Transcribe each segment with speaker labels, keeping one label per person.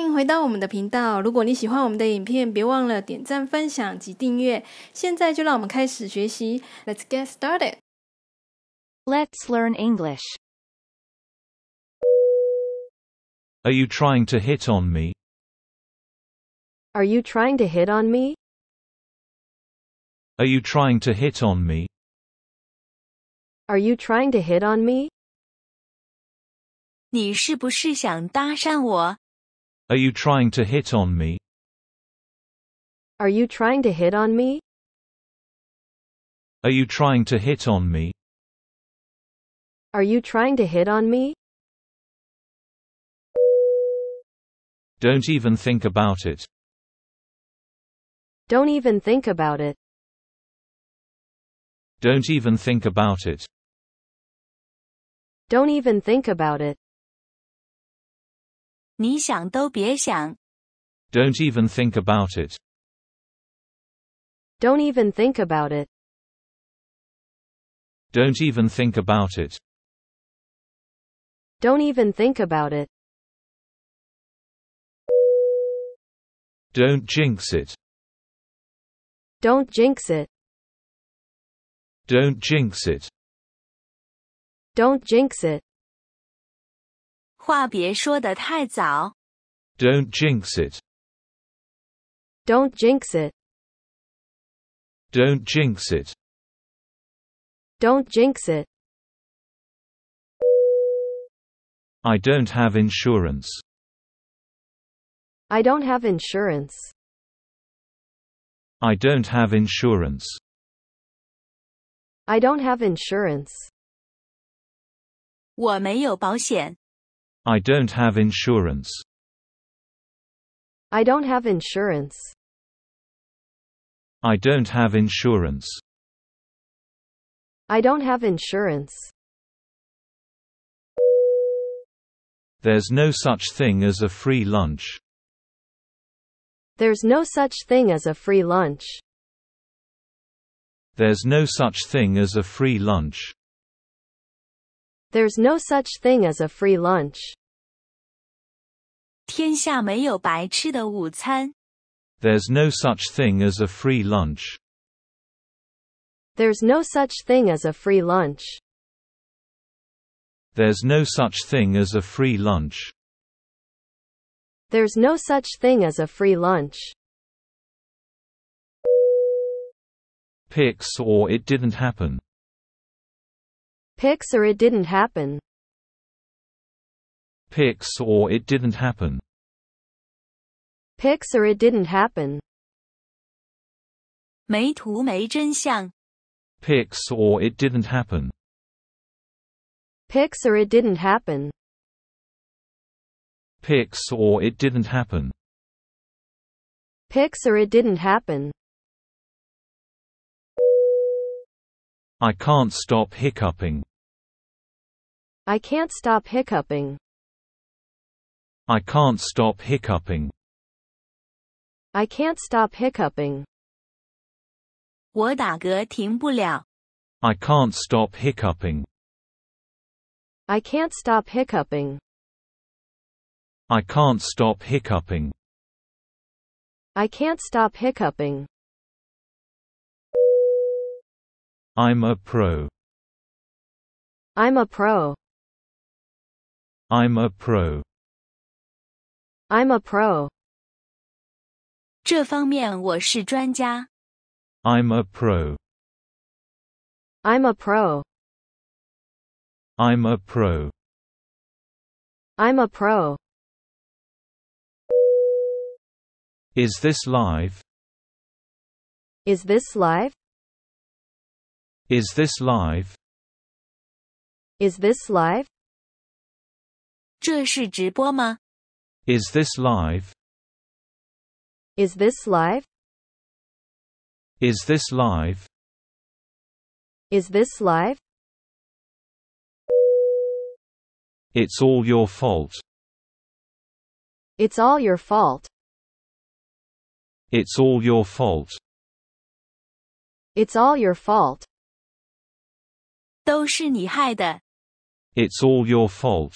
Speaker 1: 欢迎回到我们的频道。如果你喜欢我们的影片，别忘了点赞、分享及订阅。现在就让我们开始学习。Let's get started. Let's learn English.
Speaker 2: Are you trying to hit on me?
Speaker 1: Are you trying to hit on me?
Speaker 2: Are you trying to hit on me?
Speaker 1: Are you trying to hit on me? 你是不是想搭讪我？
Speaker 2: Are you trying to hit on me?
Speaker 1: Are you trying to hit on me?
Speaker 2: Are you trying to hit on me?
Speaker 1: Are you trying to hit on me?
Speaker 2: Don't even think about it.
Speaker 1: Don't even think about it.
Speaker 2: Don't even think about it.
Speaker 1: Don't even think about it do
Speaker 2: not even think about it.
Speaker 1: Don't even think about it.
Speaker 2: Don't even think about it.
Speaker 1: Don't even think about it.
Speaker 2: Don't jinx it.
Speaker 1: Don't jinx it.
Speaker 2: Don't jinx it.
Speaker 1: Don't jinx it. 话别说的太早。
Speaker 2: Don't jinx it.
Speaker 1: Don't jinx it.
Speaker 2: Don't jinx it.
Speaker 1: Don't jinx it.
Speaker 2: I don't have insurance.
Speaker 1: I don't have insurance.
Speaker 2: I don't have insurance.
Speaker 1: I don't have insurance. 我没有保险。
Speaker 2: I don't have insurance.
Speaker 1: I don't have insurance.
Speaker 2: I don't have insurance.
Speaker 1: I don't have insurance.
Speaker 2: There's no such thing as a free lunch.
Speaker 1: There's no such thing as a free lunch.
Speaker 2: There's no such thing as a free lunch.
Speaker 1: There's no such thing as a free lunch. 天下没有白吃的午餐。
Speaker 2: There's no such thing as a free lunch.
Speaker 1: There's no such thing as a free lunch.
Speaker 2: There's no such thing as a free lunch.
Speaker 1: There's no such thing as a free lunch.
Speaker 2: Pix or it didn't happen.
Speaker 1: Pix or it didn't happen.
Speaker 2: Pix or it didn't happen.
Speaker 1: Pix or it didn't happen. 没图没真相.
Speaker 2: Pix or it didn't happen.
Speaker 1: Pix or it didn't happen.
Speaker 2: Pix or it didn't happen.
Speaker 1: Pix or it didn't happen.
Speaker 2: I can't stop hiccuping.
Speaker 1: I can't stop hiccuping.
Speaker 2: I can't stop hiccuping.
Speaker 1: I can't stop hiccuping. I can can't
Speaker 2: stop hiccuping.
Speaker 1: I can't stop hiccuping.
Speaker 2: I can't stop hiccuping.
Speaker 1: I can't stop hiccuping.
Speaker 2: I'm a pro.
Speaker 1: I'm a pro.
Speaker 2: I'm a pro.
Speaker 1: I'm a pro. i
Speaker 2: am a pro.
Speaker 1: I'm a pro.
Speaker 2: I'm a pro.
Speaker 1: I'm a pro.
Speaker 2: Is this live?
Speaker 1: Is this live?
Speaker 2: Is this live?
Speaker 1: Is this live? 这是直播吗?
Speaker 2: Is this live?
Speaker 1: Is this live?
Speaker 2: Is this live?
Speaker 1: Is this live?
Speaker 2: It's all your fault.
Speaker 1: It's all your fault.
Speaker 2: It's all your fault.
Speaker 1: It's all your fault.
Speaker 2: It's all your fault.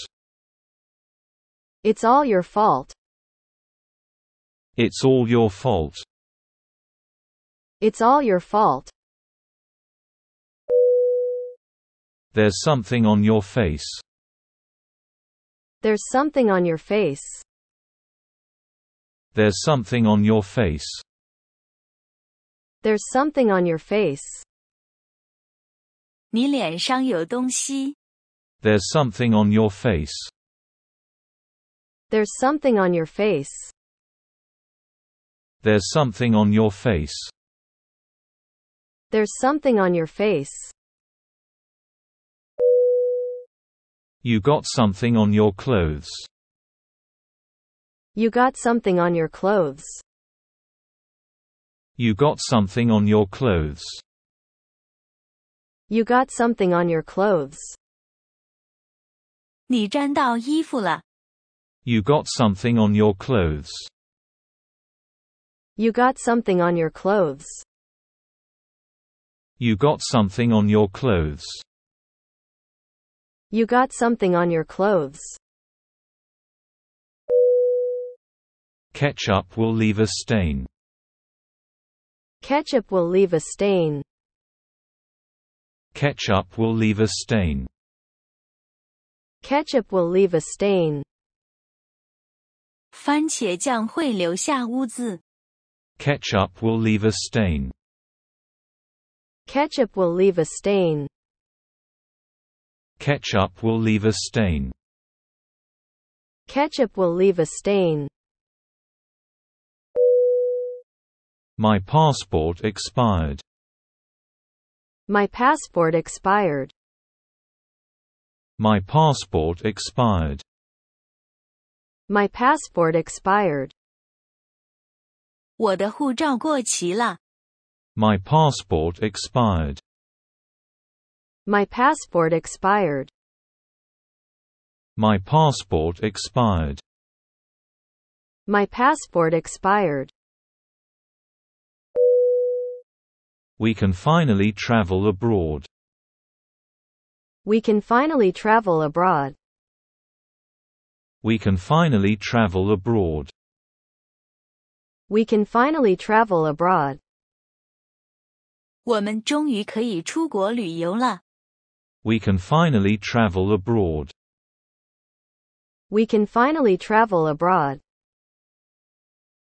Speaker 1: It's all your fault.
Speaker 2: It's all your fault.
Speaker 1: It's all your fault.
Speaker 2: There's something on your face.
Speaker 1: There's something on your face.
Speaker 2: There's something on your face.
Speaker 1: There's something on your face. 你脸上有东西。
Speaker 2: There's something on your face.
Speaker 1: There's something on your face.
Speaker 2: There's something on your face.
Speaker 1: There's something on your face.
Speaker 2: You got something on your clothes.
Speaker 1: You got something on your clothes.
Speaker 2: You got something on your clothes.
Speaker 1: You got something on your clothes. 你沾到衣服了。
Speaker 2: you got something on your clothes.
Speaker 1: You got something on your clothes.
Speaker 2: You got something on your clothes.
Speaker 1: You got something on your clothes.
Speaker 2: Ketchup will leave a stain.
Speaker 1: Ketchup will leave a stain.
Speaker 2: Ketchup will leave a stain.
Speaker 1: Ketchup will leave a stain. 番茄酱会留下污渍。
Speaker 2: Ketchup will leave a stain.
Speaker 1: Ketchup will leave a stain.
Speaker 2: Ketchup will leave a stain.
Speaker 1: Ketchup will leave a stain.
Speaker 2: My passport expired.
Speaker 1: My passport expired.
Speaker 2: My passport expired.
Speaker 1: My passport expired. My
Speaker 2: passport expired.
Speaker 1: My passport expired.
Speaker 2: My passport expired.
Speaker 1: My passport expired.
Speaker 2: We can finally travel abroad.
Speaker 1: We can finally travel abroad.
Speaker 2: We can finally travel abroad.
Speaker 1: We can finally travel abroad. 我们终于可以出国旅游了。
Speaker 2: We can finally travel abroad.
Speaker 1: We can finally travel abroad.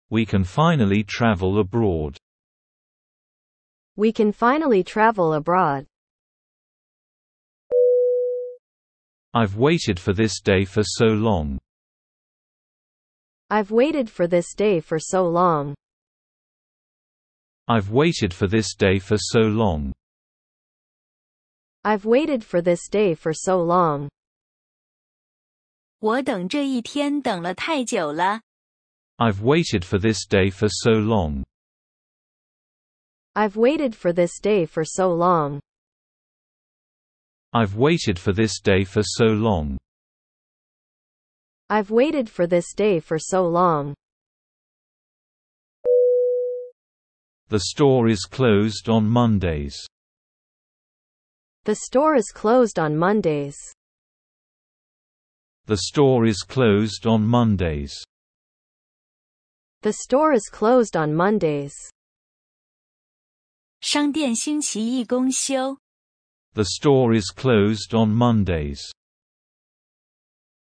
Speaker 2: We can finally travel abroad.
Speaker 1: We can finally travel abroad.
Speaker 2: I've waited for this day for so long.
Speaker 1: I've waited for this day for so long.
Speaker 2: I've waited for this day for so long.
Speaker 1: I've waited for this day for so long. 我等这一天等了太久了。
Speaker 2: I've waited for this day for so long.
Speaker 1: I've waited for this day for so long.
Speaker 2: I've waited for this day for so long.
Speaker 1: I've waited for this day for so long.
Speaker 2: The store is closed on Mondays.
Speaker 1: The store is closed on Mondays.
Speaker 2: The store is closed on Mondays.
Speaker 1: The store is closed on Mondays. 商店星期一公休。
Speaker 2: the store is closed on Mondays.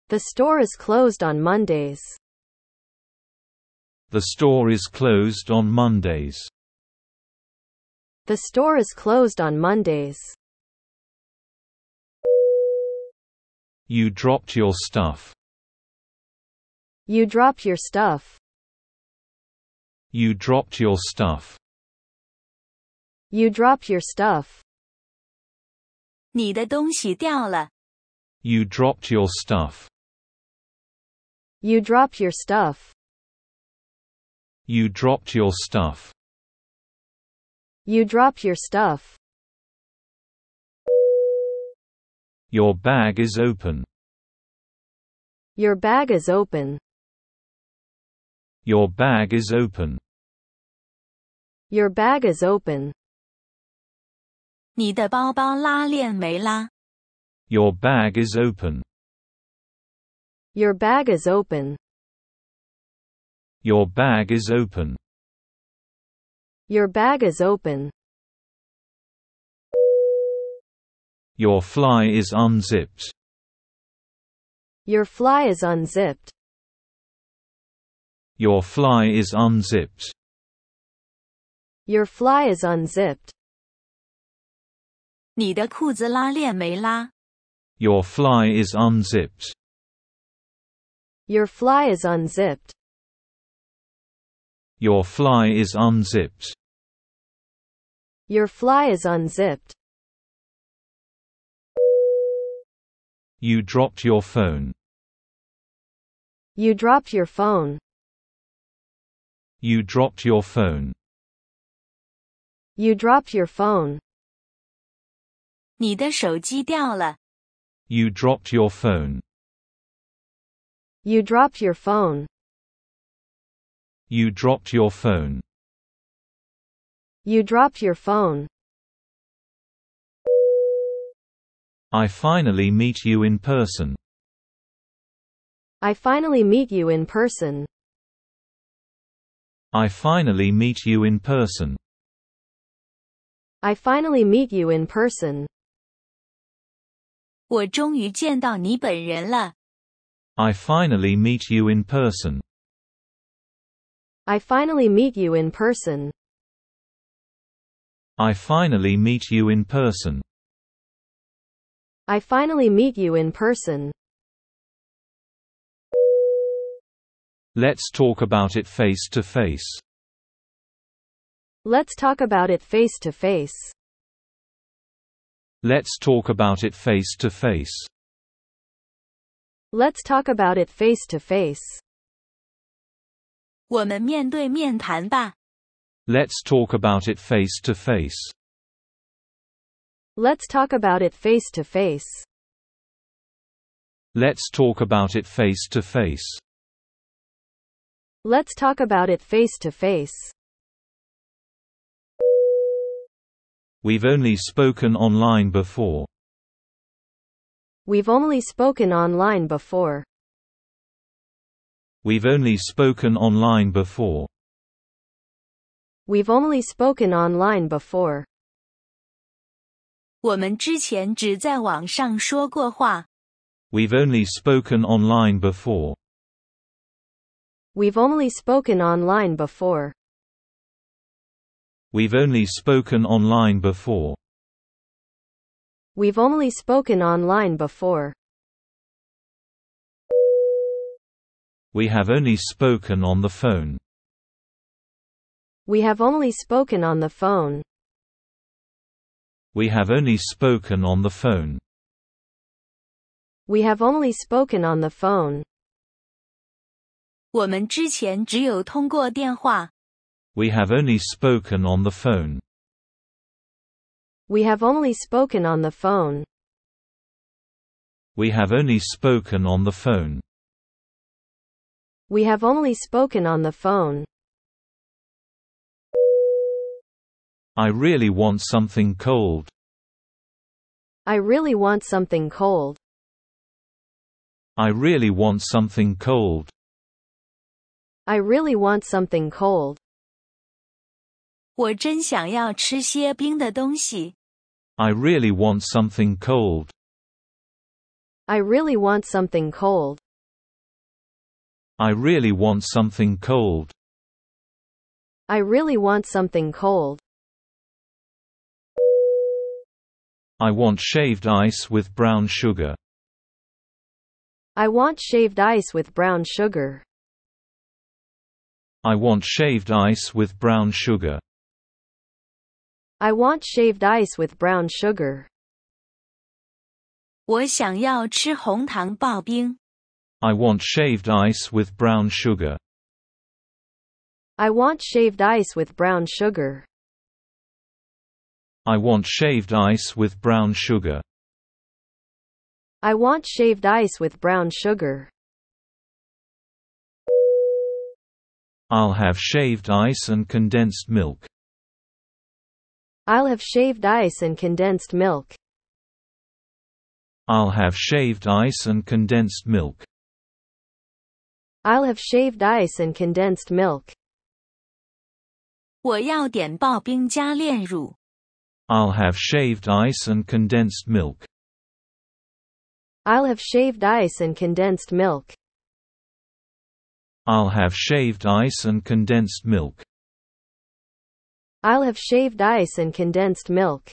Speaker 1: The store is closed on Mondays.
Speaker 2: The store is closed on Mondays.
Speaker 1: The store is closed on Mondays.
Speaker 2: You dropped your stuff.
Speaker 1: You dropped your stuff.
Speaker 2: You dropped your stuff.
Speaker 1: You dropped your stuff. You
Speaker 2: dropped your stuff.
Speaker 1: You dropped your stuff.
Speaker 2: You dropped your stuff.
Speaker 1: You dropped your stuff.
Speaker 2: Your bag is open.
Speaker 1: Your bag is open.
Speaker 2: Your bag is open.
Speaker 1: Your bag is open. Your
Speaker 2: bag is open.
Speaker 1: Your bag is open.
Speaker 2: Your bag is open.
Speaker 1: Your bag is open.
Speaker 2: Your fly is unzipped.
Speaker 1: Your fly is unzipped.
Speaker 2: Your fly is unzipped.
Speaker 1: Your fly is unzipped. Your
Speaker 2: fly is unzipped.
Speaker 1: Your fly is unzipped.
Speaker 2: Your fly is unzipped.
Speaker 1: Your fly is unzipped.
Speaker 2: You dropped your phone.
Speaker 1: You dropped your phone.
Speaker 2: You dropped your phone.
Speaker 1: You dropped your phone. 你的手机掉了。
Speaker 2: You dropped your phone.
Speaker 1: You dropped your phone.
Speaker 2: You dropped your phone.
Speaker 1: You dropped your phone.
Speaker 2: I finally meet you in person.
Speaker 1: I finally meet you in person.
Speaker 2: I finally meet you in person.
Speaker 1: I finally meet you in person. 我终于见到你本人了。
Speaker 2: I finally meet you in person.
Speaker 1: I finally meet you in person.
Speaker 2: I finally meet you in person.
Speaker 1: I finally meet you in person.
Speaker 2: Let's talk about it face to face.
Speaker 1: Let's talk about it face to face.
Speaker 2: Let's talk about it face to face.
Speaker 1: Let's talk about it face to face. 我们面对面谈吧。
Speaker 2: Let's talk about it face to face.
Speaker 1: Let's talk about it face to face.
Speaker 2: Let's talk about it face to face.
Speaker 1: Let's talk about it face to face.
Speaker 2: We've only spoken online before.
Speaker 1: We've only spoken online before.
Speaker 2: We've only spoken online before.
Speaker 1: We've only spoken online before. we have
Speaker 2: only spoken online before.
Speaker 1: We've only spoken online before.
Speaker 2: We've only spoken online before.
Speaker 1: We've only spoken online before.
Speaker 2: We have only spoken on the phone.
Speaker 1: We have only spoken on the phone.
Speaker 2: We have only spoken on the phone.
Speaker 1: We have only spoken on the phone. 我们之前只有通过电话。
Speaker 2: we have only spoken on the phone.
Speaker 1: We have only spoken on the phone.
Speaker 2: We have only spoken on the phone.
Speaker 1: We have only spoken on the phone.
Speaker 2: I really want something cold.
Speaker 1: I really want something cold.
Speaker 2: I really want something cold.
Speaker 1: I really want something cold. I
Speaker 2: really want something cold.
Speaker 1: I really want something cold.
Speaker 2: I really want something cold.
Speaker 1: I really want something cold.
Speaker 2: I want shaved ice with brown sugar.
Speaker 1: I want shaved ice with brown sugar.
Speaker 2: I want shaved ice with brown sugar.
Speaker 1: I want shaved ice with brown sugar. 我想要吃红糖刨冰。
Speaker 2: I want shaved ice with brown sugar.
Speaker 1: I want shaved ice with brown sugar.
Speaker 2: I want shaved ice with brown sugar.
Speaker 1: I want shaved ice with brown sugar.
Speaker 2: I'll have shaved ice and condensed milk.
Speaker 1: I'll have shaved ice and condensed milk.
Speaker 2: I'll have shaved ice and condensed milk.
Speaker 1: I'll have shaved ice and condensed milk. 我要点刨冰加炼乳.
Speaker 2: i will have shaved ice and condensed milk.
Speaker 1: I'll have shaved ice and condensed milk.
Speaker 2: I'll have shaved ice and condensed milk.
Speaker 1: I'll have shaved ice and condensed milk.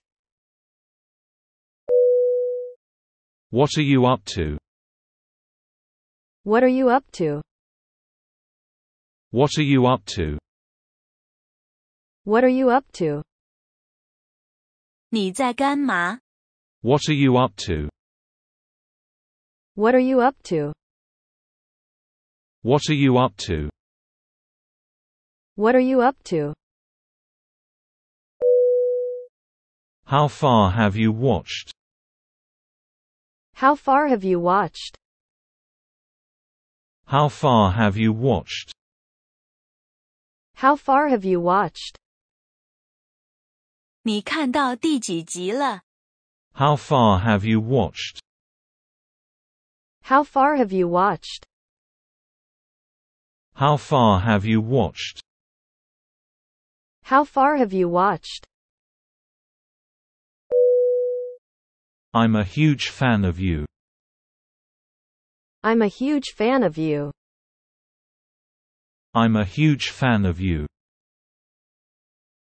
Speaker 2: What are you up to?
Speaker 1: What are you up to?
Speaker 2: What are you up to?
Speaker 1: What are you up to? 你在干嘛?
Speaker 2: What are you up to?
Speaker 1: What are you up to?
Speaker 2: What are you up to?
Speaker 1: What are you up to?
Speaker 2: How far have you watched?
Speaker 1: How far have you watched?
Speaker 2: How far have you watched?
Speaker 1: How far have you watched? 你看到第几集了?
Speaker 2: How far have you watched?
Speaker 1: How far have you watched?
Speaker 2: How far have you watched?
Speaker 1: How far have you watched?
Speaker 2: I'm a huge fan of you.
Speaker 1: I'm a huge fan of you.
Speaker 2: I'm a huge fan of you.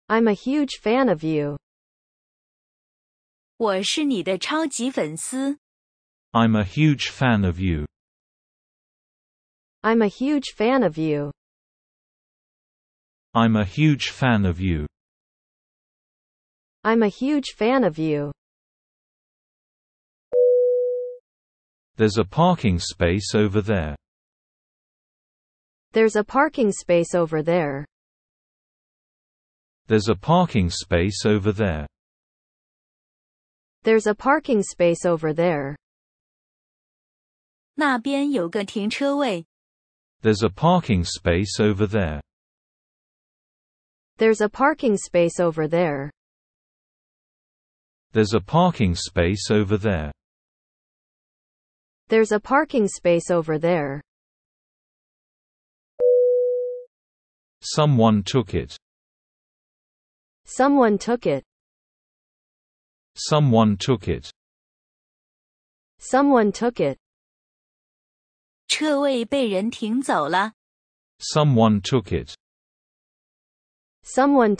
Speaker 1: I'm a huge fan of you. i am a huge fan of you.
Speaker 2: I'm a huge fan of you.
Speaker 1: I'm a huge fan of you. I'm a huge fan of you.
Speaker 2: There's a parking space over there.
Speaker 1: There's a parking space over there.
Speaker 2: There's a parking space over there.
Speaker 1: There's a parking space over there. There's
Speaker 2: a parking space over there.
Speaker 1: There's a parking space over there.
Speaker 2: There's a parking space over there.
Speaker 1: There's a parking space over there.
Speaker 2: Someone took it.
Speaker 1: Someone took it.
Speaker 2: Someone took it.
Speaker 1: Someone took it. Someone took it.
Speaker 2: Someone took it. Someone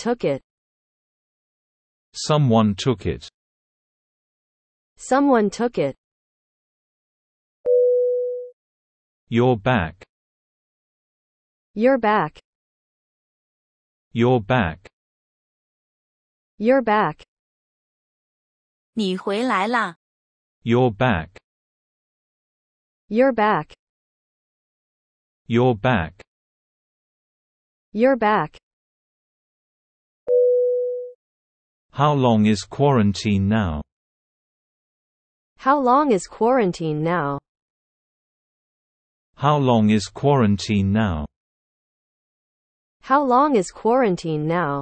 Speaker 2: took it.
Speaker 1: Someone took it.
Speaker 2: You're back.
Speaker 1: You're back.
Speaker 2: You're back.
Speaker 1: You're back.
Speaker 2: you are back. You're back.
Speaker 1: You're back. You're back.
Speaker 2: How long is quarantine now?
Speaker 1: How long is quarantine now?
Speaker 2: How long is quarantine now?
Speaker 1: How long is quarantine now?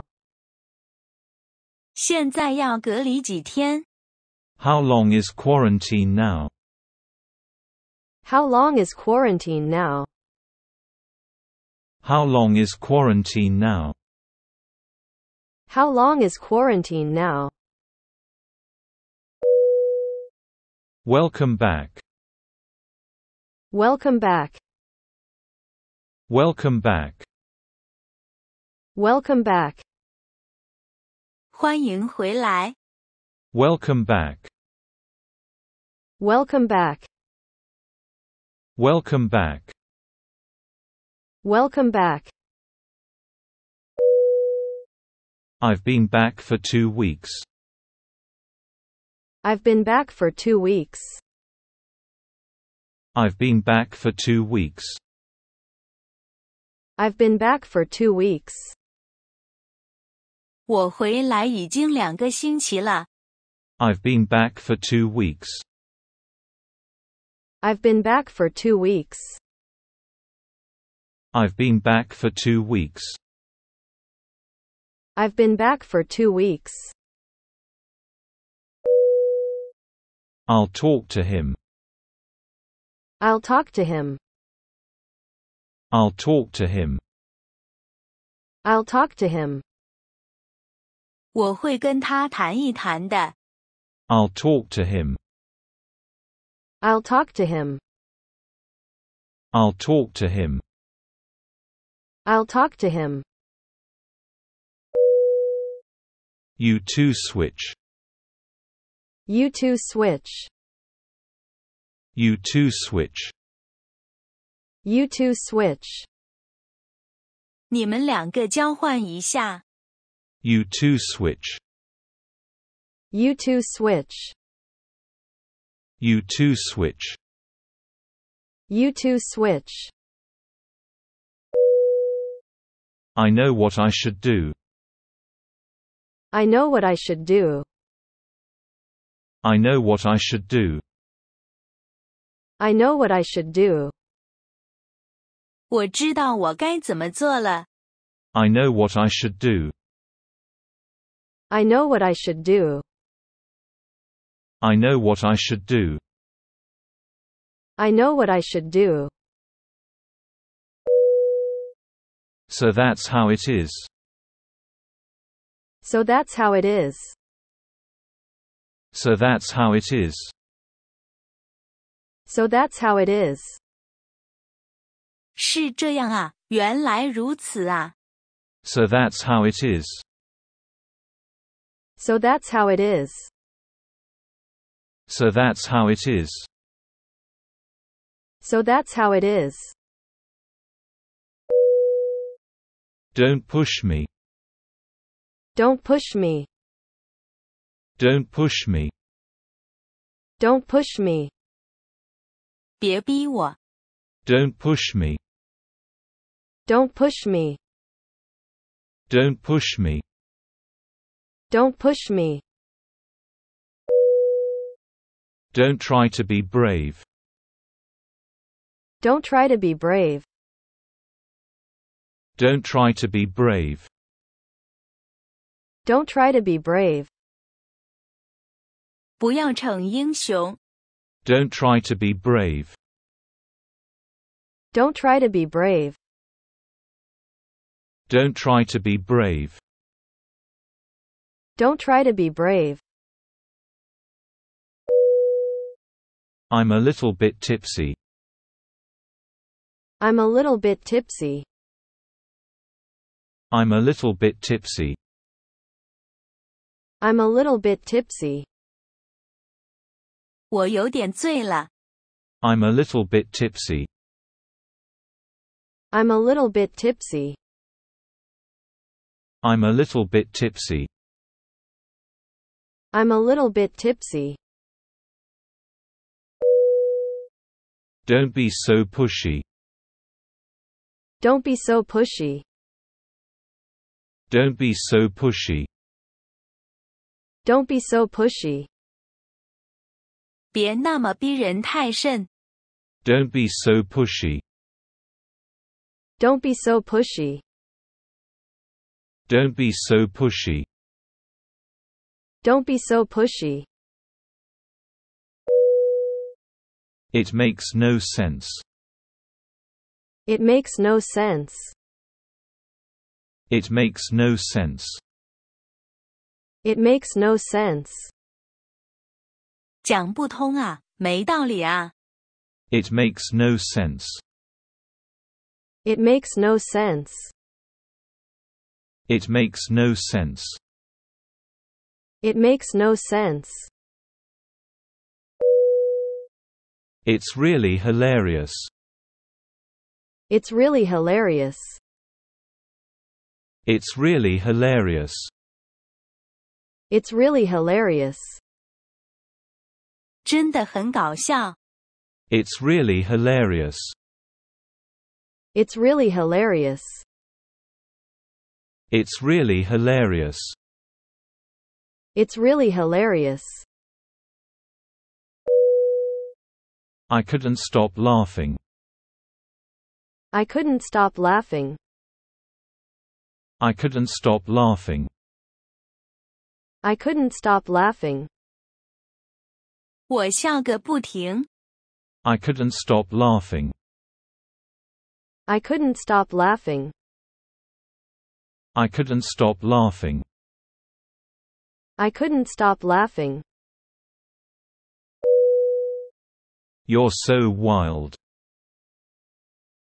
Speaker 1: 现在要隔离几天?
Speaker 2: How long is quarantine now?
Speaker 1: How long is quarantine now?
Speaker 2: How long is quarantine now?
Speaker 1: How long is quarantine now?
Speaker 2: Welcome back.
Speaker 1: Welcome back.
Speaker 2: Welcome back.
Speaker 1: Welcome back. 欢迎回来。
Speaker 2: Welcome back.
Speaker 1: Welcome back.
Speaker 2: Welcome back.
Speaker 1: Welcome back.
Speaker 2: I've been back for two weeks.
Speaker 1: I've been back for two weeks.
Speaker 2: I've been back for two weeks.
Speaker 1: I've been back for two weeks. 我回来已经两个星期了。
Speaker 2: I've been back for two weeks.
Speaker 1: I've been back for two weeks.
Speaker 2: I've been back for two weeks.
Speaker 1: I've been back for two weeks.
Speaker 2: I'll talk to him.
Speaker 1: I'll talk to him.
Speaker 2: I'll talk to him.
Speaker 1: I'll talk to him. i will
Speaker 2: talk to him.
Speaker 1: I'll talk to him.
Speaker 2: I'll talk to him.
Speaker 1: I'll talk to him.
Speaker 2: You two switch.
Speaker 1: You two switch.
Speaker 2: U2 switch
Speaker 1: U2 switch 你们两个交换一下
Speaker 2: U2 switch
Speaker 1: U2 switch
Speaker 2: U2 switch
Speaker 1: U2 switch
Speaker 2: I know what I should do.
Speaker 1: I know what I should do.
Speaker 2: I know what I should do.
Speaker 1: I know what I should do. 我知道我该怎么做了。
Speaker 2: I know what I should do.
Speaker 1: I know what I should do.
Speaker 2: I know what I should do.
Speaker 1: I know what I should do.
Speaker 2: So that's how it is.
Speaker 1: So that's how it is.
Speaker 2: So that's how it is.
Speaker 1: So that's how it is. 是这样啊，原来如此啊。
Speaker 2: So that's how it is.
Speaker 1: So that's how it is.
Speaker 2: So that's how it is.
Speaker 1: So that's how it is.
Speaker 2: Don't push me.
Speaker 1: Don't push me.
Speaker 2: Don't push me.
Speaker 1: Don't push me do
Speaker 2: not push me.
Speaker 1: Don't push me.
Speaker 2: Don't push me.
Speaker 1: Don't push me.
Speaker 2: Don't try to be brave.
Speaker 1: Don't try to be brave.
Speaker 2: Don't try to be brave.
Speaker 1: Don't try to be brave. do
Speaker 2: not try to be brave.
Speaker 1: Don't try to be brave.
Speaker 2: Don't try to be brave.
Speaker 1: Don't try to be brave.
Speaker 2: I'm a little bit tipsy.
Speaker 1: I'm a little bit tipsy.
Speaker 2: I'm a little bit tipsy.
Speaker 1: I'm a little bit tipsy. 我有点醉了。
Speaker 2: I'm a little bit tipsy.
Speaker 1: I'm a little bit tipsy.
Speaker 2: I'm a little bit tipsy.
Speaker 1: I'm a little bit tipsy.
Speaker 2: Don't be so pushy.
Speaker 1: Don't be so pushy.
Speaker 2: Don't be so pushy.
Speaker 1: Don't be so pushy. 别那么逼人太甚。
Speaker 2: Don't be so pushy.
Speaker 1: Don't be so pushy.
Speaker 2: Don't be so pushy.
Speaker 1: Don't be so pushy.
Speaker 2: It makes no sense.
Speaker 1: It makes no sense.
Speaker 2: It makes no sense.
Speaker 1: It makes no sense. 讲不通啊，没道理啊。
Speaker 2: It makes no sense.
Speaker 1: It makes no sense.
Speaker 2: It makes no sense.
Speaker 1: It makes no sense.
Speaker 2: It's really hilarious.
Speaker 1: It's really hilarious.
Speaker 2: It's really hilarious.
Speaker 1: It's really hilarious.
Speaker 2: It's really hilarious.
Speaker 1: It's really hilarious.
Speaker 2: It's really hilarious.
Speaker 1: It's really hilarious.
Speaker 2: I couldn't stop laughing.
Speaker 1: I couldn't stop laughing.
Speaker 2: I couldn't stop laughing.
Speaker 1: I couldn't stop laughing. 我笑个不停.
Speaker 2: I couldn't stop laughing.
Speaker 1: I couldn't stop laughing.
Speaker 2: I couldn't stop laughing.
Speaker 1: I couldn't stop laughing.
Speaker 2: You're so wild.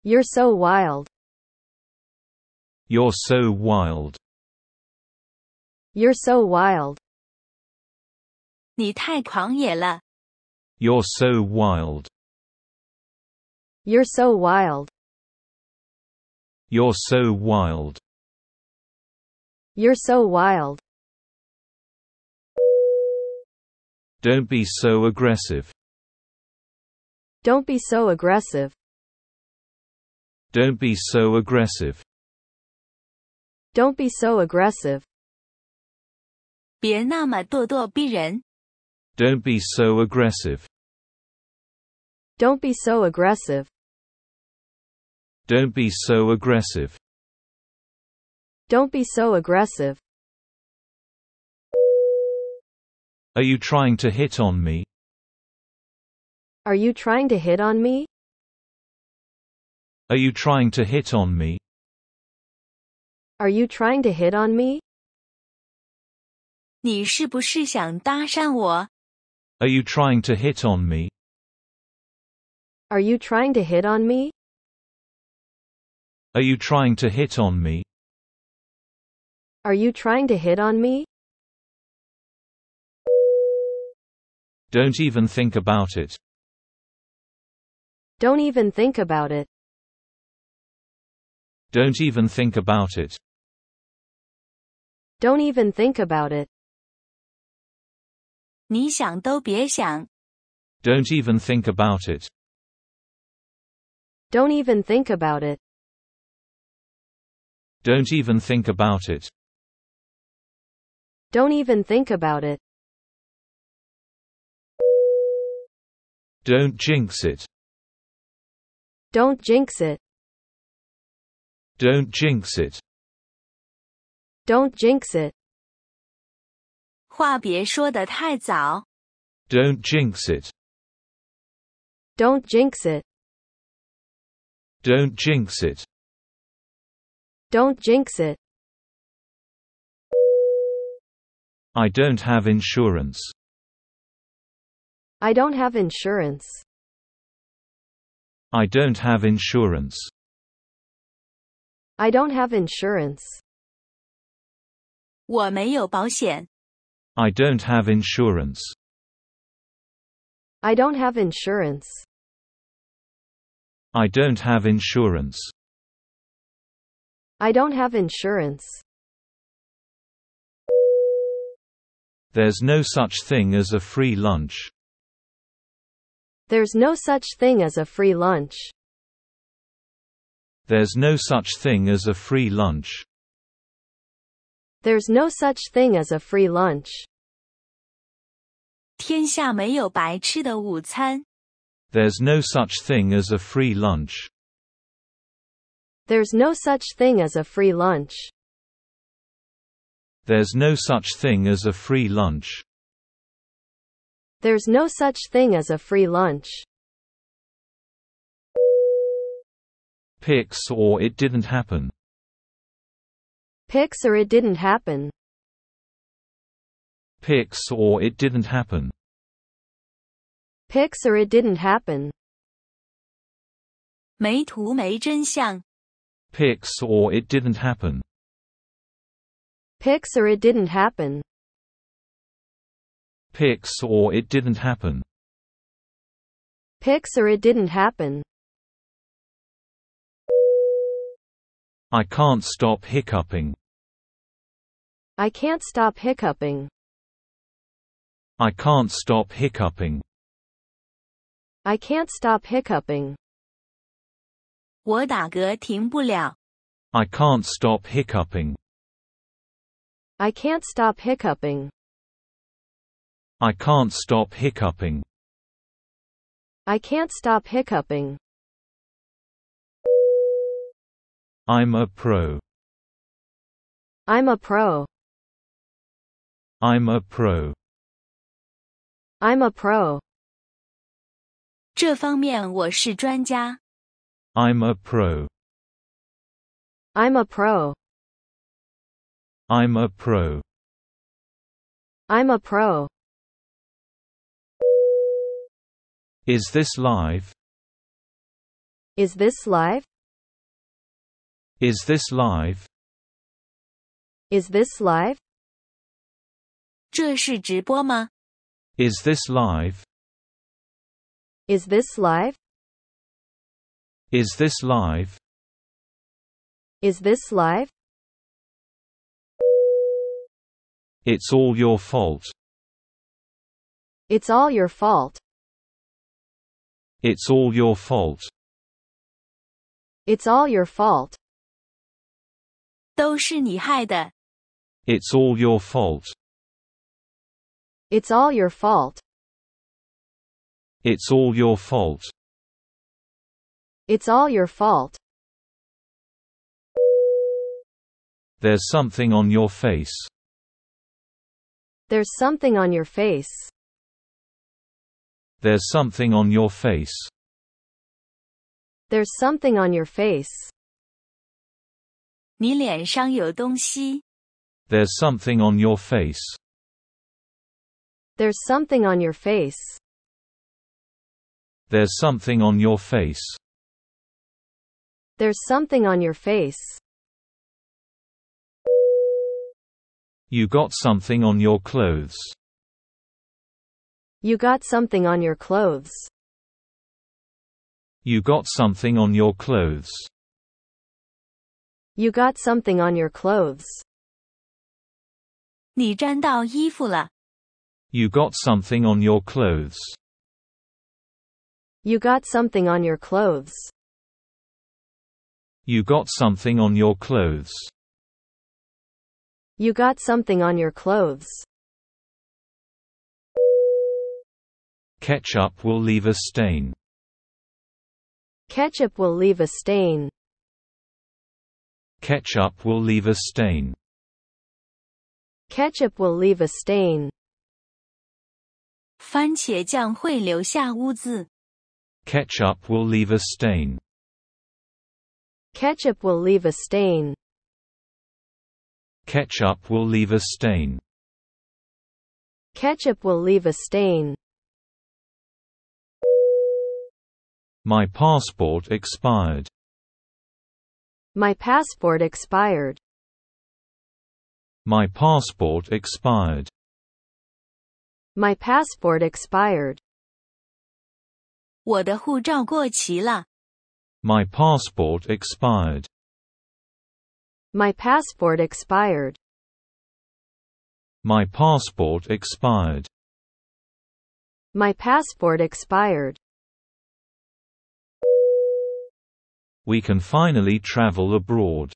Speaker 1: You're so wild.
Speaker 2: You're so wild.
Speaker 1: You're so wild. 你太狂野了。
Speaker 2: You're so wild.
Speaker 1: You're so wild.
Speaker 2: You're so wild.
Speaker 1: You're so wild.
Speaker 2: Don't be so aggressive.
Speaker 1: Don't be so aggressive.
Speaker 2: Don't be so aggressive.
Speaker 1: Don't be so aggressive. do not
Speaker 2: be so aggressive.
Speaker 1: Don't be so aggressive.
Speaker 2: Don't be so aggressive.
Speaker 1: Don't be so aggressive.
Speaker 2: Are you trying to hit on me?
Speaker 1: Are you trying to hit on me?
Speaker 2: Are you trying to hit on me?
Speaker 1: Are you trying to hit on me? Are
Speaker 2: you trying to hit on me?
Speaker 1: Are you trying to hit on me?
Speaker 2: Are you trying to hit on me?
Speaker 1: Are you trying to hit on me?
Speaker 2: Don't even think about it.
Speaker 1: Don't even think about it.
Speaker 2: Don't even think about it.
Speaker 1: Don't even think about it. do
Speaker 2: not even think about it.
Speaker 1: Don't even think about it.
Speaker 2: Don't even think about it.
Speaker 1: Don't even think about it.
Speaker 2: Don't jinx it.
Speaker 1: Don't jinx it.
Speaker 2: Don't jinx it.
Speaker 1: Don't jinx it. not
Speaker 2: jinx it.
Speaker 1: Don't jinx it.
Speaker 2: Don't jinx it.
Speaker 1: Don't jinx it.
Speaker 2: I don't have insurance.
Speaker 1: I don't have insurance.
Speaker 2: I don't have insurance.
Speaker 1: I don't have insurance. I
Speaker 2: do don't have insurance.
Speaker 1: I don't have insurance.
Speaker 2: I don't have insurance.
Speaker 1: I don't have insurance.
Speaker 2: There's no such thing as a free lunch.
Speaker 1: There's no such thing as a free lunch.
Speaker 2: There's no such thing as a free lunch.
Speaker 1: There's no such thing as a free lunch. There's
Speaker 2: no such thing as a free lunch.
Speaker 1: There's no such thing as a free lunch.
Speaker 2: There's no such thing as a free lunch.
Speaker 1: There's no such thing as a free lunch.
Speaker 2: Picks or it didn't happen.
Speaker 1: Picks or it didn't happen.
Speaker 2: Picks or it didn't happen.
Speaker 1: Picks or it didn't happen. 没图没真相
Speaker 2: Picks or It Didn't Happen.
Speaker 1: Picks or It Didn't Happen.
Speaker 2: Picks or It Didn't Happen.
Speaker 1: Picks or It Didn't Happen.
Speaker 2: I can't stop hiccuping.
Speaker 1: I can't stop hiccuping.
Speaker 2: I can't stop hiccuping.
Speaker 1: I can't stop hiccuping. I can
Speaker 2: can't stop hiccuping.
Speaker 1: I can't stop hiccuping.
Speaker 2: I can't stop hiccuping.
Speaker 1: I can't stop hiccuping.
Speaker 2: I'm a pro.
Speaker 1: I'm a pro.
Speaker 2: I'm a pro.
Speaker 1: I'm a pro. 这方面我是专家。
Speaker 2: I'm a pro.
Speaker 1: I'm a pro.
Speaker 2: I'm a pro.
Speaker 1: I'm a pro.
Speaker 2: Is this live?
Speaker 1: Is this live?
Speaker 2: Is this live?
Speaker 1: Is this live? 这是直播吗?
Speaker 2: Is this live?
Speaker 1: Is this live?
Speaker 2: Is this live?
Speaker 1: Is this live?
Speaker 2: It's all your fault.
Speaker 1: It's all your fault.
Speaker 2: It's all your fault.
Speaker 1: It's all your fault.
Speaker 2: It's all your fault.
Speaker 1: It's all your fault.
Speaker 2: It's all your fault.
Speaker 1: It's all your fault.
Speaker 2: There's something on your face.
Speaker 1: There's something on your face.
Speaker 2: There's something on your face.
Speaker 1: There's something on your face. There's something
Speaker 2: on your face.
Speaker 1: There's something on your face.
Speaker 2: There's something on your face.
Speaker 1: There's something on your face.
Speaker 2: You got something on your clothes.
Speaker 1: You got something on your clothes.
Speaker 2: You got something on your clothes.
Speaker 1: You got something on your clothes. You got
Speaker 2: something on your clothes.
Speaker 1: You got something on your clothes.
Speaker 2: You got something on your clothes.
Speaker 1: You got something on your clothes.
Speaker 2: Ketchup will leave a stain.
Speaker 1: Ketchup will leave a stain.
Speaker 2: Ketchup will leave a stain.
Speaker 1: Ketchup will leave a stain.
Speaker 2: Ketchup will leave a stain.
Speaker 1: Ketchup will leave a stain.
Speaker 2: Ketchup will leave a stain.
Speaker 1: Ketchup will leave a stain.
Speaker 2: My passport expired.
Speaker 1: My passport expired.
Speaker 2: My passport expired.
Speaker 1: My passport expired. 我的护照过期了。
Speaker 2: my passport expired.
Speaker 1: My passport expired.
Speaker 2: My passport expired.
Speaker 1: My passport expired.
Speaker 2: We can finally travel abroad.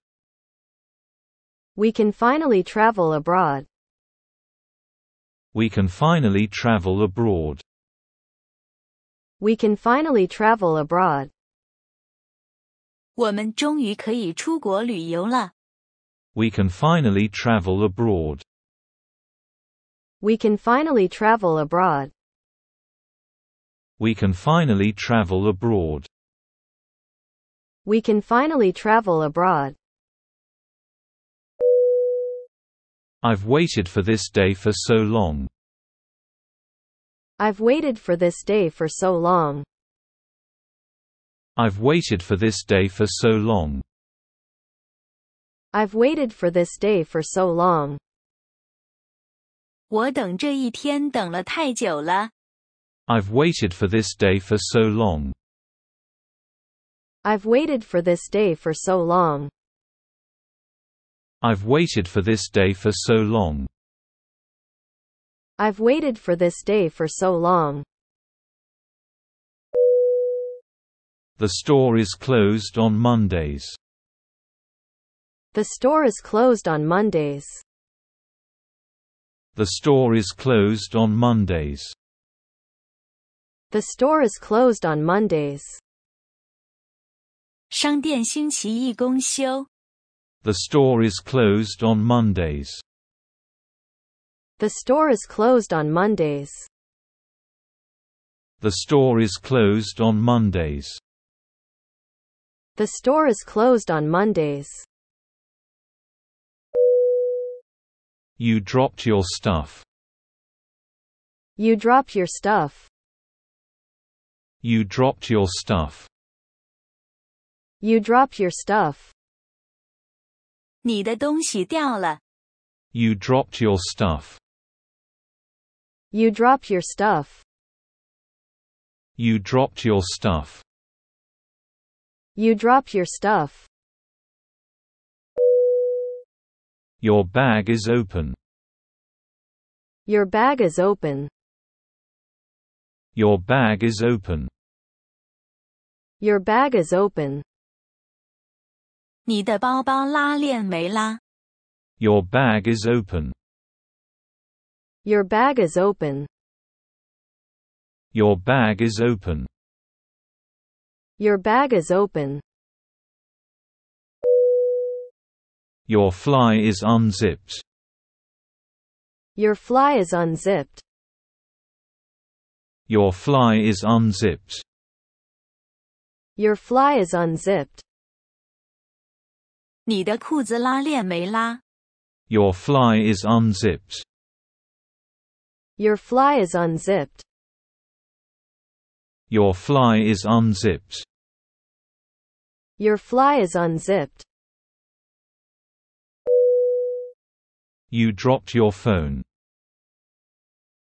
Speaker 1: We can finally travel abroad.
Speaker 2: We can finally travel abroad.
Speaker 1: We can finally travel abroad. 我们终于可以出国旅游了。
Speaker 2: We can finally travel abroad.
Speaker 1: We can finally travel abroad.
Speaker 2: We can finally travel abroad.
Speaker 1: We can finally travel abroad.
Speaker 2: I've waited for this day for so long.
Speaker 1: I've waited for this day for so long.
Speaker 2: I've waited for this day for so long.
Speaker 1: I've waited for this day for so long. 我等这一天等了太久了。
Speaker 2: I've waited for this day for so long.
Speaker 1: I've waited for this day for so long.
Speaker 2: I've waited for this day for so long.
Speaker 1: I've waited for this day for so long.
Speaker 2: The store is closed on Mondays.
Speaker 1: The store is closed on Mondays.
Speaker 2: The store is closed on Mondays.
Speaker 1: The store is closed on Mondays. The store
Speaker 2: is closed on Mondays.
Speaker 1: The store is closed on Mondays.
Speaker 2: The store is closed on Mondays.
Speaker 1: The store is closed on Mondays.
Speaker 2: You dropped your stuff.
Speaker 1: You dropped your stuff.
Speaker 2: You dropped your stuff.
Speaker 1: You dropped your stuff. 你的东西掉了。
Speaker 2: You dropped your stuff.
Speaker 1: You dropped your stuff.
Speaker 2: You dropped your stuff.
Speaker 1: You drop your stuff.
Speaker 2: Your bag is open.
Speaker 1: Your bag is open.
Speaker 2: Your bag is open.
Speaker 1: Your bag is open. 你的包包拉链没拉。
Speaker 2: Your bag is open.
Speaker 1: Your bag is open.
Speaker 2: Your bag is open.
Speaker 1: Your bag is open.
Speaker 2: Your fly is unzipped.
Speaker 1: Your fly is unzipped.
Speaker 2: Your fly is unzipped.
Speaker 1: Your fly is unzipped. Your fly is unzipped.
Speaker 2: Your fly is unzipped. Your fly is unzipped.
Speaker 1: Your fly is unzipped.
Speaker 2: You dropped your phone.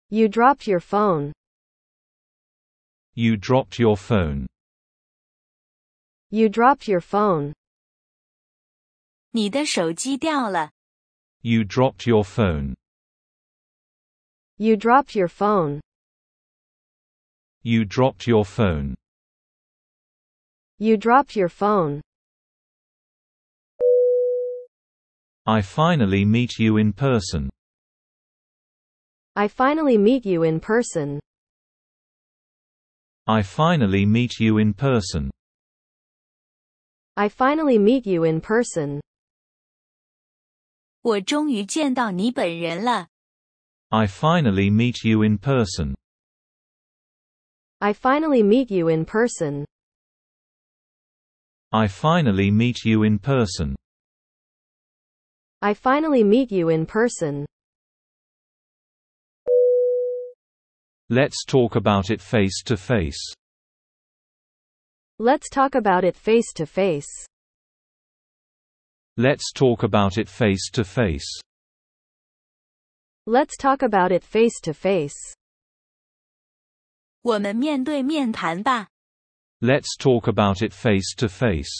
Speaker 1: You dropped your phone.
Speaker 2: You dropped your phone.
Speaker 1: You dropped your phone. 你的手机掉了.
Speaker 2: You dropped your phone.
Speaker 1: You dropped your phone.
Speaker 2: You dropped your phone.
Speaker 1: You dropped your phone.
Speaker 2: I finally meet you in person.
Speaker 1: I finally meet you in person.
Speaker 2: I finally meet you in person.
Speaker 1: I finally meet you in person. 我终于见到你本人了。
Speaker 2: I finally meet you in person.
Speaker 1: I finally meet you in person.
Speaker 2: I finally meet you in person.
Speaker 1: I finally meet you in person.
Speaker 2: Let's talk about it face to face.
Speaker 1: Let's talk about it face to face.
Speaker 2: Let's talk about it face to face.
Speaker 1: Let's talk about it face to face. 我们面对面谈吧。
Speaker 2: Let's talk about it face to face.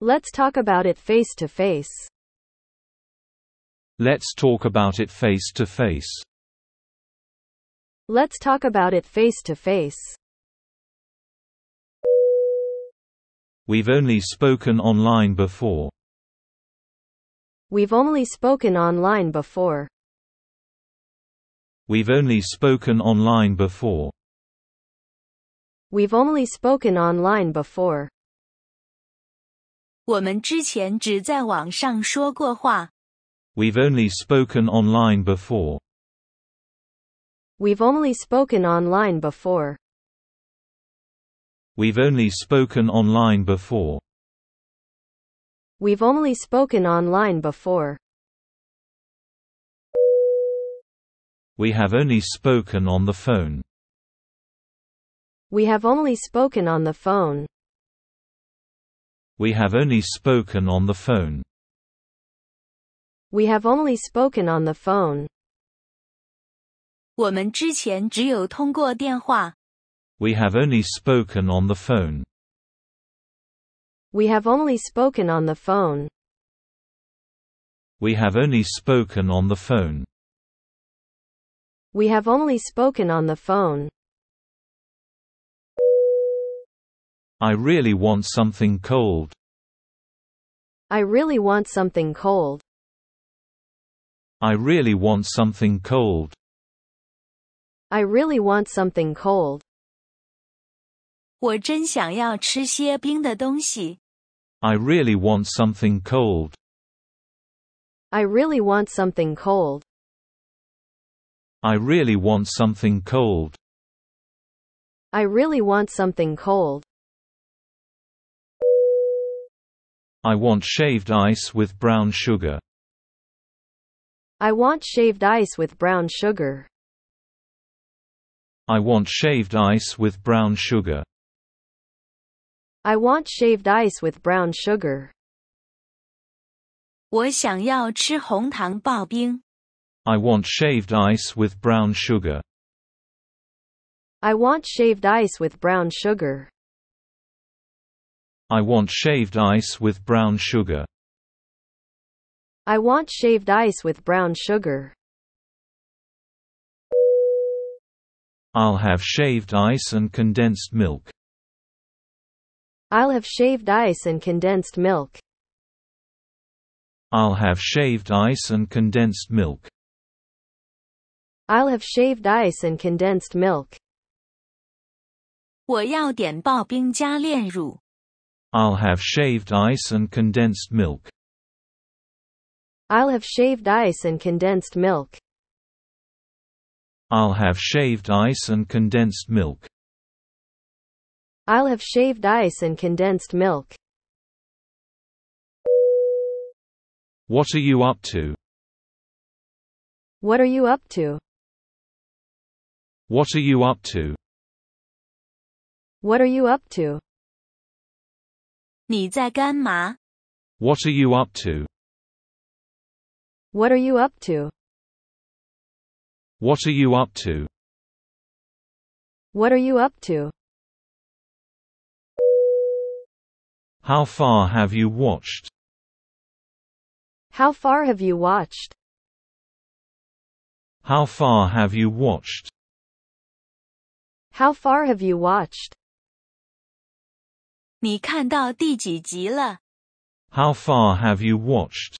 Speaker 1: Let's talk about it face to face.
Speaker 2: Let's talk about it face to face.
Speaker 1: Let's talk about it face to face.
Speaker 2: We've only spoken online before.
Speaker 1: We've only spoken online before.
Speaker 2: We've only spoken online before.
Speaker 1: We've only spoken online before. 我们之前只在网上说过话。
Speaker 2: We've only spoken online before.
Speaker 1: We've only spoken online before.
Speaker 2: We've only spoken online before.
Speaker 1: We've only spoken online before.
Speaker 2: We have only spoken on the phone.
Speaker 1: We have only spoken on the phone.
Speaker 2: We have only spoken on the phone.
Speaker 1: We have only spoken on the phone. We
Speaker 2: have only spoken on the phone.
Speaker 1: We have only spoken on the phone.
Speaker 2: We have only spoken on the phone.
Speaker 1: We have only spoken on the phone.
Speaker 2: I really want something cold.
Speaker 1: I really want something cold.
Speaker 2: I really want something cold.
Speaker 1: I really want something cold. I really want something cold.
Speaker 2: I really want something cold.
Speaker 1: I really want something cold. I really want something cold.
Speaker 2: I want shaved ice with brown sugar.
Speaker 1: I want shaved ice with brown sugar.
Speaker 2: I want shaved ice with brown sugar.
Speaker 1: I want shaved ice with brown sugar. I
Speaker 2: want shaved ice with brown sugar.
Speaker 1: I want shaved ice with brown sugar.
Speaker 2: I want shaved ice with brown sugar.
Speaker 1: I want shaved ice with brown sugar.
Speaker 2: I'll have shaved ice and condensed milk.
Speaker 1: I'll have shaved ice and condensed milk.
Speaker 2: I'll have shaved ice and condensed milk.
Speaker 1: I'll have shaved ice and condensed milk. 我要点刨冰加炼乳。
Speaker 2: I'll have shaved ice and condensed milk.
Speaker 1: I'll have shaved ice and condensed milk.
Speaker 2: I'll have shaved ice and condensed milk.
Speaker 1: I'll have shaved ice and condensed milk.
Speaker 2: What are you up to?
Speaker 1: What are you up to?
Speaker 2: What are you up to?
Speaker 1: What are you up to? 你在干嘛?
Speaker 2: What are you up to?
Speaker 1: What are you up to?
Speaker 2: What are you up to?
Speaker 1: What are you up to?
Speaker 2: How far have you watched?
Speaker 1: How far have you watched?
Speaker 2: How far have you watched?
Speaker 1: How far have you watched?
Speaker 2: How far have you watched?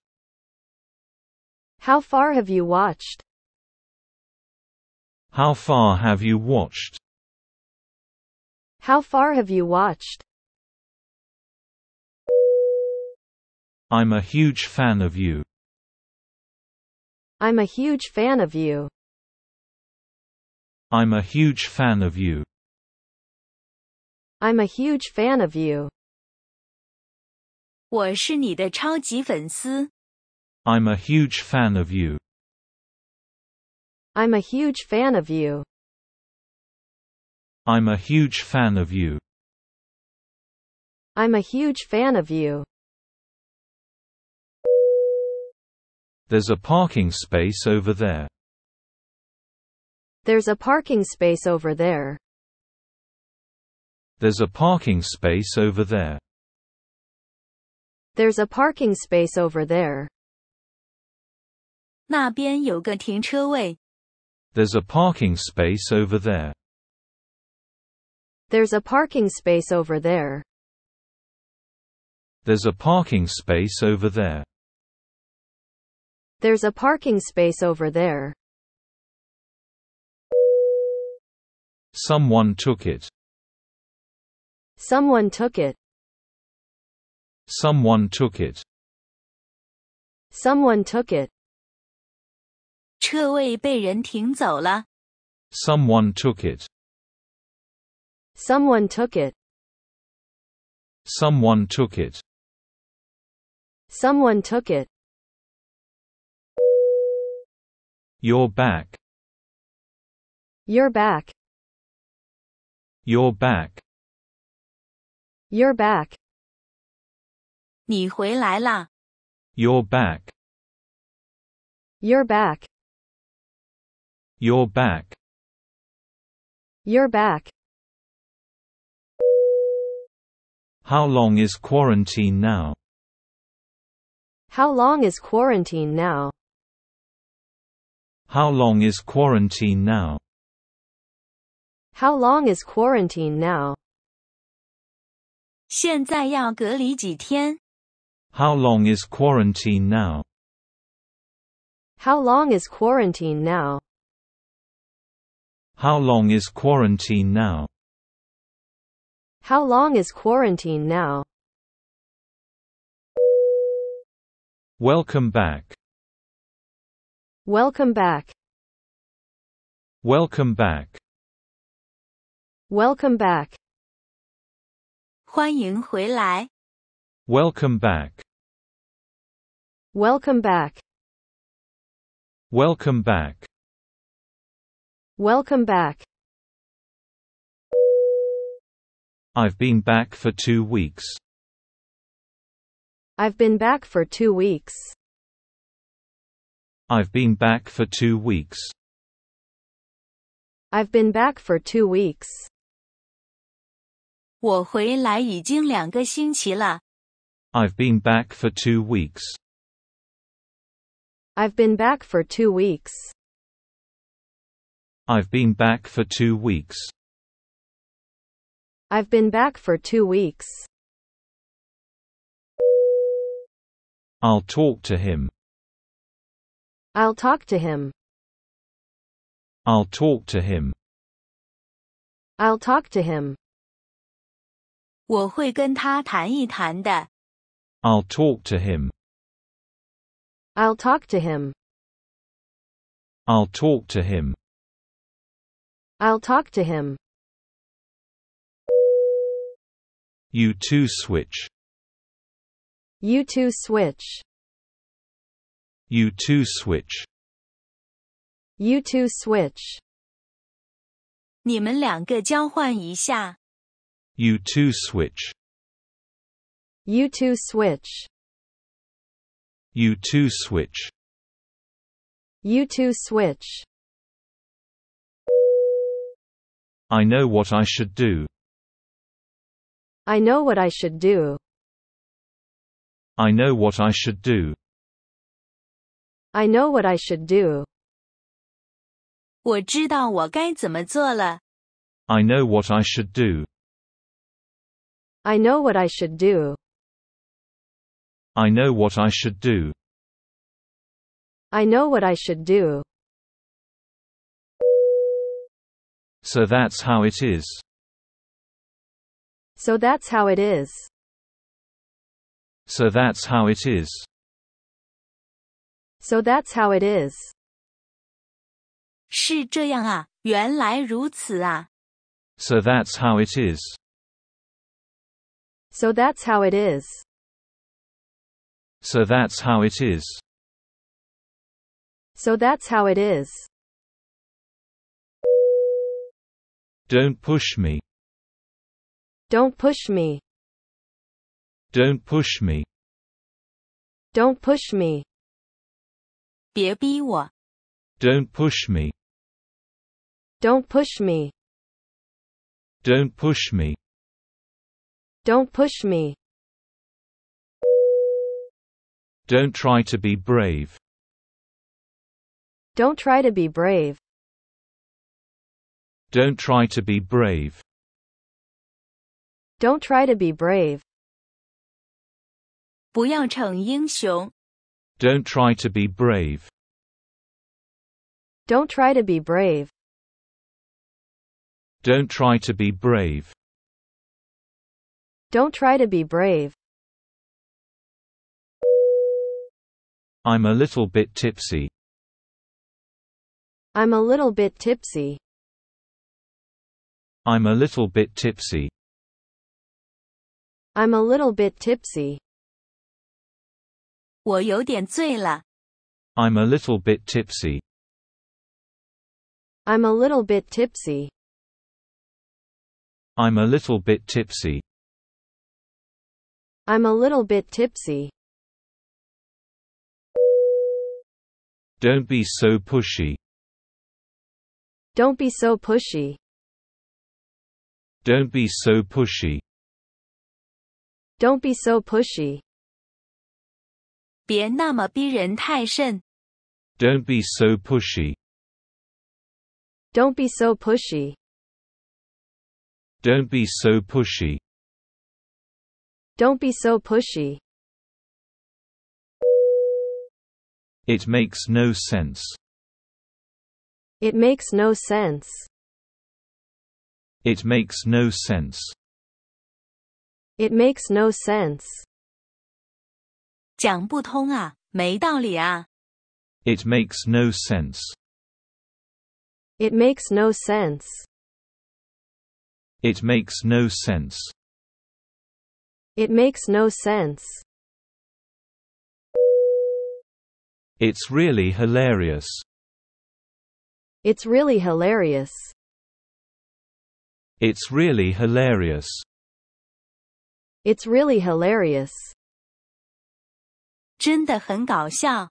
Speaker 1: How far have you watched?
Speaker 2: How far have you watched?
Speaker 1: How far have you watched?
Speaker 2: I'm a huge fan of you.
Speaker 1: I'm a huge fan of you.
Speaker 2: I'm a huge fan of you.
Speaker 1: I'm a huge fan of you. am
Speaker 2: a huge fan of you.
Speaker 1: I'm a huge fan of you.
Speaker 2: I'm a huge fan of you.
Speaker 1: I'm a huge fan of you.
Speaker 2: There's a parking space over there.
Speaker 1: There's a parking space over there.
Speaker 2: There's a parking space over there.
Speaker 1: There's a parking space over there. There's
Speaker 2: a parking space over there.
Speaker 1: There's a parking space over there.
Speaker 2: There's a parking space over there.
Speaker 1: There's a parking space over there.
Speaker 2: Someone took it.
Speaker 1: Someone took it.
Speaker 2: Someone took it.
Speaker 1: Someone took it. Someone took it. Someone took it.
Speaker 2: Someone took it.
Speaker 1: Someone took it.
Speaker 2: You're back.
Speaker 1: You're back.
Speaker 2: You're back.
Speaker 1: You're back. 你回来啦。
Speaker 2: You're back.
Speaker 1: You're back.
Speaker 2: You're back.
Speaker 1: You're back.
Speaker 2: How long is quarantine now?
Speaker 1: How long is quarantine now?
Speaker 2: How long is quarantine now?
Speaker 1: How long is quarantine now? How
Speaker 2: long is quarantine now?
Speaker 1: How long is quarantine now?
Speaker 2: How long is quarantine now?
Speaker 1: How long is quarantine now?
Speaker 2: Welcome back.
Speaker 1: Welcome back.
Speaker 2: Welcome back.
Speaker 1: Welcome back. 欢迎回来。
Speaker 2: Welcome back.
Speaker 1: Welcome back.
Speaker 2: Welcome back.
Speaker 1: Welcome back.
Speaker 2: I've been back for two weeks.
Speaker 1: I've been back for two weeks.
Speaker 2: I've been back for two weeks.
Speaker 1: I've been back for two weeks. 我回来已经两个星期了。
Speaker 2: I've been back for two weeks.
Speaker 1: I've been back for two weeks.
Speaker 2: I've been back for two weeks.
Speaker 1: I've been back for two weeks.
Speaker 2: I'll talk to him.
Speaker 1: I'll talk to him.
Speaker 2: I'll talk to him.
Speaker 1: I'll talk to him i
Speaker 2: will talk to him.
Speaker 1: I'll talk to him.
Speaker 2: I'll talk to him.
Speaker 1: I'll talk to him.
Speaker 2: You two switch.
Speaker 1: You two switch.
Speaker 2: You two switch.
Speaker 1: You two switch. 你们两个交换一下。
Speaker 2: U2 switch
Speaker 1: U2 switch
Speaker 2: U2 switch
Speaker 1: U2 switch
Speaker 2: I know what I should do.
Speaker 1: I know what I should do.
Speaker 2: I know what I should do.
Speaker 1: I know what I should do. 我知道我该怎么做了。
Speaker 2: I know what I should do.
Speaker 1: I know what I should do.
Speaker 2: I know what I should do.
Speaker 1: I know what I should do.
Speaker 2: So that's how it is.
Speaker 1: So that's how it is.
Speaker 2: So that's how it is.
Speaker 1: So that's how it is. 是这样啊，原来如此啊。
Speaker 2: So that's how it is.
Speaker 1: So that's how it is.
Speaker 2: So that's how it is.
Speaker 1: So that's how it is.
Speaker 2: Don't push me.
Speaker 1: Don't push me.
Speaker 2: Don't push me.
Speaker 1: Don't push me. do not push me. Don't push me.
Speaker 2: Don't push me.
Speaker 1: Don't push me.
Speaker 2: Don't try to be brave.
Speaker 1: Don't try to be brave.
Speaker 2: Don't try to be brave.
Speaker 1: Don't try to be brave. 不要逞英雄.
Speaker 2: Don't try to be brave.
Speaker 1: Don't try to be brave.
Speaker 2: Don't try to be brave.
Speaker 1: Don't try to be brave.
Speaker 2: I'm a little bit tipsy.
Speaker 1: I'm a little bit tipsy.
Speaker 2: I'm a little bit tipsy.
Speaker 1: I'm a little bit tipsy.
Speaker 2: am a little bit tipsy.
Speaker 1: I'm a little bit tipsy.
Speaker 2: I'm a little bit tipsy.
Speaker 1: I'm a little bit tipsy.
Speaker 2: Don't be so pushy.
Speaker 1: Don't be so pushy.
Speaker 2: Don't be so pushy.
Speaker 1: Don't be so pushy. do not be so pushy.
Speaker 2: Don't be so pushy. Don't be so pushy.
Speaker 1: Don't be so pushy.
Speaker 2: It makes no sense.
Speaker 1: It makes no sense.
Speaker 2: It makes no sense.
Speaker 1: It makes no sense. 讲不通啊，没道理啊.
Speaker 2: It makes no sense.
Speaker 1: It makes no sense.
Speaker 2: It makes no sense.
Speaker 1: It makes no sense.
Speaker 2: It's really hilarious.
Speaker 1: It's really hilarious.
Speaker 2: It's really hilarious.
Speaker 1: It's really hilarious. 真的很搞笑.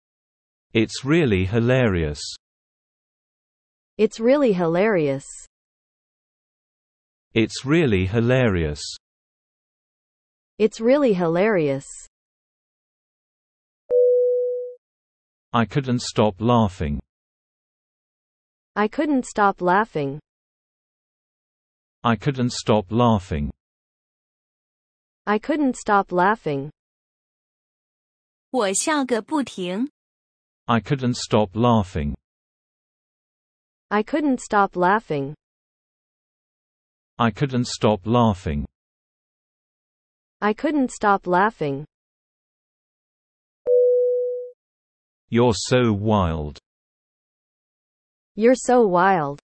Speaker 2: It's really hilarious.
Speaker 1: It's really hilarious.
Speaker 2: It's really hilarious.
Speaker 1: It's really hilarious.
Speaker 2: I couldn't stop laughing.
Speaker 1: I couldn't stop laughing.
Speaker 2: I couldn't stop laughing.
Speaker 1: I couldn't stop laughing. 我笑个不停.
Speaker 2: I couldn't stop laughing.
Speaker 1: I couldn't stop laughing.
Speaker 2: I couldn't stop laughing.
Speaker 1: I couldn't stop laughing.
Speaker 2: You're so wild.
Speaker 1: You're so wild.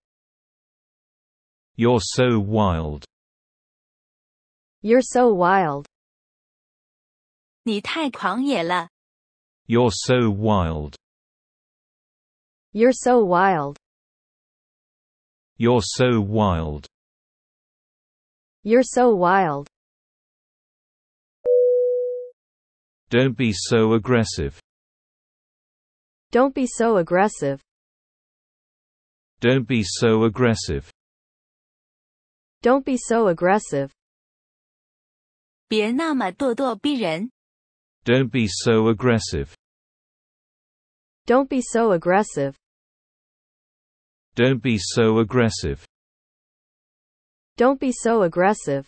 Speaker 2: You're so wild.
Speaker 1: You're so wild. you are
Speaker 2: so wild.
Speaker 1: You're so wild.
Speaker 2: You're so wild.
Speaker 1: You're so wild.
Speaker 2: Don't be so aggressive.
Speaker 1: Don't be so aggressive.
Speaker 2: Don't be so aggressive.
Speaker 1: Don't be so aggressive. do not
Speaker 2: be so aggressive.
Speaker 1: Don't be so aggressive.
Speaker 2: Don't be so aggressive.
Speaker 1: Don't be so aggressive.